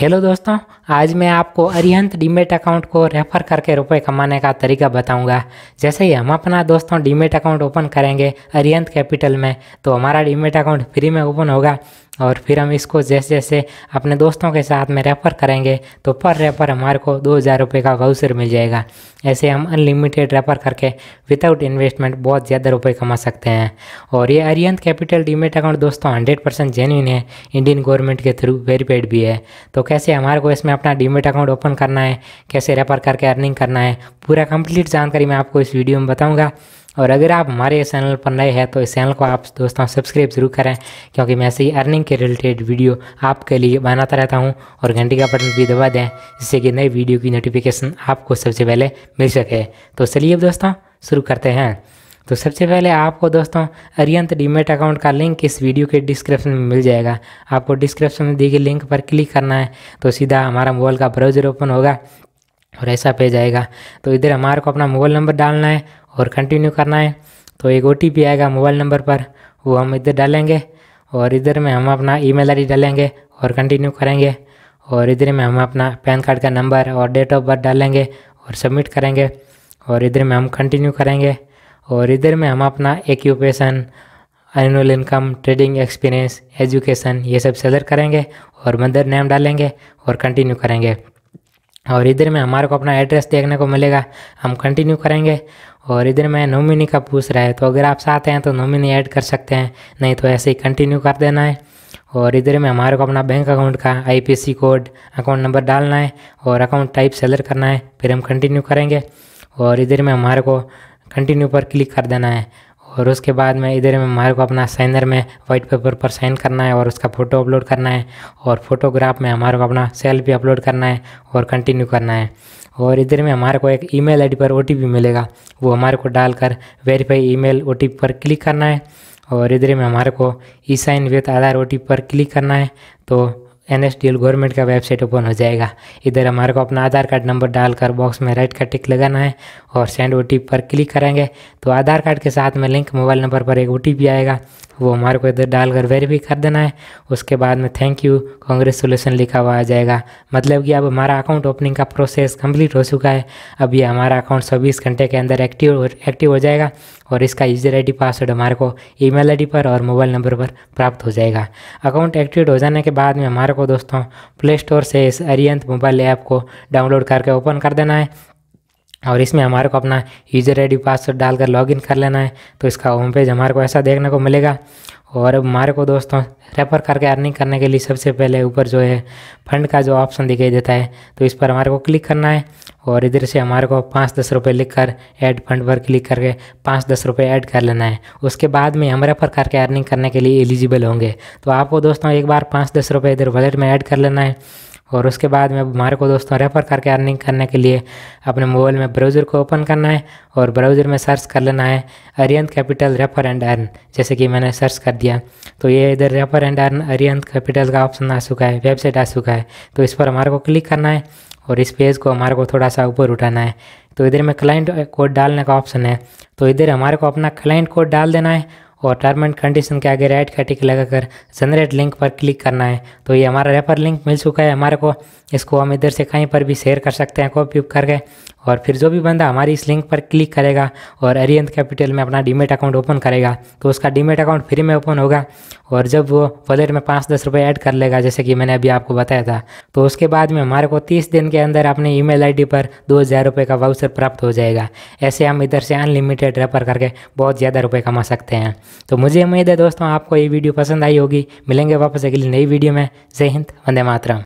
hello दोस्तों आज मैं आपको अरिहंत डीमेट अकाउंट को रेफ़र करके रुपए कमाने का तरीका बताऊंगा जैसे ही हम अपना दोस्तों डीमेट अकाउंट ओपन करेंगे अरिहंत कैपिटल में तो हमारा डीमेट अकाउंट फ्री में ओपन होगा और फिर हम इसको जैसे जैसे अपने दोस्तों के साथ में रेफ़र करेंगे तो पर रेफ़र हमारे को दो हज़ार रुपये का वाउचर मिल जाएगा ऐसे हम अनलिमिटेड रेफ़र करके विदाउट इन्वेस्टमेंट बहुत ज़्यादा रुपये कमा सकते हैं और ये अरियंत कैपिटल डीमेट अकाउंट दोस्तों हंड्रेड परसेंट जेन्यून है इंडियन गवर्नमेंट के थ्रू वेरीफाइड भी है तो कैसे हमारे को इसमें अपना डीमेट अकाउंट ओपन करना है कैसे रेफ़र करके अर्निंग करना है पूरा कम्प्लीट जानकारी मैं आपको इस वीडियो में बताऊँगा और अगर आप हमारे चैनल पर नए हैं तो इस चैनल को आप दोस्तों सब्सक्राइब ज़रूर करें क्योंकि मैं ऐसे ही अर्निंग के रिलेटेड वीडियो आपके लिए बनाता रहता हूँ और घंटी का बटन भी दबा दें जिससे कि नई वीडियो की नोटिफिकेशन आपको सबसे पहले मिल सके तो चलिए अब दोस्तों शुरू करते हैं तो सबसे पहले आपको दोस्तों अरियंत डीमेट अकाउंट का लिंक इस वीडियो के डिस्क्रिप्शन में मिल जाएगा आपको डिस्क्रिप्शन में दी गई लिंक पर क्लिक करना है तो सीधा हमारा मोबाइल का ब्राउज़र ओपन होगा और ऐसा पेज आएगा तो इधर हमारे को अपना मोबाइल नंबर डालना है और कंटिन्यू करना है तो एक ओ आएगा मोबाइल नंबर पर वो हम इधर डालेंगे और इधर में हम अपना ई मेल डालेंगे और कंटिन्यू करेंगे और इधर में हम अपना पैन कार्ड का नंबर और डेट ऑफ बर्थ डालेंगे और सबमिट करेंगे और इधर में हम कंटिन्यू करेंगे और इधर में हम अपना occupation annual income trading experience education ये सब सेलर करेंगे और मदर नेम डालेंगे और कंटिन्यू करेंगे और इधर में हमारे को अपना एड्रेस देखने को मिलेगा हम कंटिन्यू करेंगे और इधर में नोमिनी का पूछ रहा है तो अगर आप साथ हैं तो नोमिनी ऐड कर सकते हैं नहीं तो ऐसे ही कंटिन्यू कर देना है और इधर में हमारे को अपना बैंक अकाउंट का आईपीसी कोड अकाउंट नंबर डालना है और अकाउंट टाइप सेलर करना है फिर हम कंटिन्यू करेंगे और इधर में हमारे को कंटिन्यू पर क्लिक कर देना है और उसके बाद में इधर में हमारे को अपना साइनर में वाइट पेपर पर साइन करना है और उसका फ़ोटो अपलोड करना है और फोटोग्राफ में हमारे को अपना सेल भी अपलोड करना है और कंटिन्यू करना है और इधर में हमारे को एक ईमेल आईडी पर ओ मिलेगा वो हमारे को डालकर वेरीफाई ईमेल ओ पर क्लिक करना है और इधर में हमारे को ई साइन विथ आधार ओ पर क्लिक करना है तो N S D L government का वेबसाइट ओपन हो जाएगा इधर हमारे को अपना आधार कार्ड नंबर डालकर बॉक्स में राइट का टिक लगाना है और सेंड ओ पर क्लिक करेंगे तो आधार कार्ड के साथ में लिंक मोबाइल नंबर पर एक ओ आएगा वो हमारे को इधर डालकर वेरीफाई कर देना है उसके बाद में थैंक यू कॉन्ग्रेचुलेसन लिखा हुआ आ जाएगा मतलब कि अब हमारा अकाउंट ओपनिंग का प्रोसेस कंप्लीट हो चुका है अब ये हमारा अकाउंट चौबीस घंटे के अंदर एक्टिव एक्टिव हो जाएगा और इसका यूजर डी पासवर्ड हमारे को आई डी पर और मोबाइल नंबर पर प्राप्त हो जाएगा अकाउंट एक्टिवेट हो जाने के बाद में हमारे को दोस्तों प्ले स्टोर से इस अरियंत मोबाइल ऐप को डाउनलोड करके ओपन कर देना है और इसमें हमारे को अपना यूज़र आईडी पासवर्ड डालकर लॉगिन कर लेना है तो इसका होम पेज हमारे को ऐसा देखने को मिलेगा और हमारे को दोस्तों रेफर करके अर्निंग करने के लिए सबसे पहले ऊपर जो है फंड का जो ऑप्शन दिखाई देता है तो इस पर हमारे को क्लिक करना है और इधर से हमारे को पाँच दस रुपये लिख कर एड फंड पर क्लिक करके पाँच दस रुपये ऐड कर लेना है उसके बाद में हम रेफर करके अर्निंग करने के लिए एलिजिबल होंगे तो आपको दोस्तों एक बार पाँच दस रुपये इधर वॉलेट में ऐड कर लेना है और उसके बाद में हमारे को दोस्तों रेफ़र करके अर्निंग करने के लिए अपने मोबाइल में ब्राउज़र को ओपन करना है और ब्राउज़र में सर्च कर लेना है Arihant capital refer and earn जैसे कि मैंने सर्च कर दिया तो ये इधर refer and earn Arihant capital का ऑप्शन आ चुका है वेबसाइट आ चुका है तो इस पर हमारे को क्लिक करना है और इस पेज को हमारे को थोड़ा सा ऊपर उठाना है तो इधर में क्लाइंट कोड डालने का ऑप्शन है तो इधर हमारे को अपना क्लाइंट कोड डाल देना है और टर्म एंड कंडीशन के आगे राइट का टिक लगाकर जनरेट लिंक पर क्लिक करना है तो ये हमारा रेफर लिंक मिल चुका है हमारे को इसको हम इधर से कहीं पर भी शेयर कर सकते हैं कॉपी करके और फिर जो भी बंदा हमारी इस लिंक पर क्लिक करेगा और अरियंत कैपिटल में अपना डीमेट अकाउंट ओपन करेगा तो उसका डीमेट अकाउंट फ्री में ओपन होगा और जब वो वॉलेट में पाँच दस रुपये ऐड कर लेगा जैसे कि मैंने अभी आपको बताया था तो उसके बाद में हमारे को तीस दिन के अंदर अपने ई मेल पर दो हज़ार रुपये का वाउचर प्राप्त हो जाएगा ऐसे हम इधर से अनलिमिटेड रेफर करके बहुत ज़्यादा रुपये कमा सकते हैं तो मुझे उम्मीद है दोस्तों आपको ये वीडियो पसंद आई होगी मिलेंगे वापस अगली नई वीडियो में जय हिंद वंदे मातरम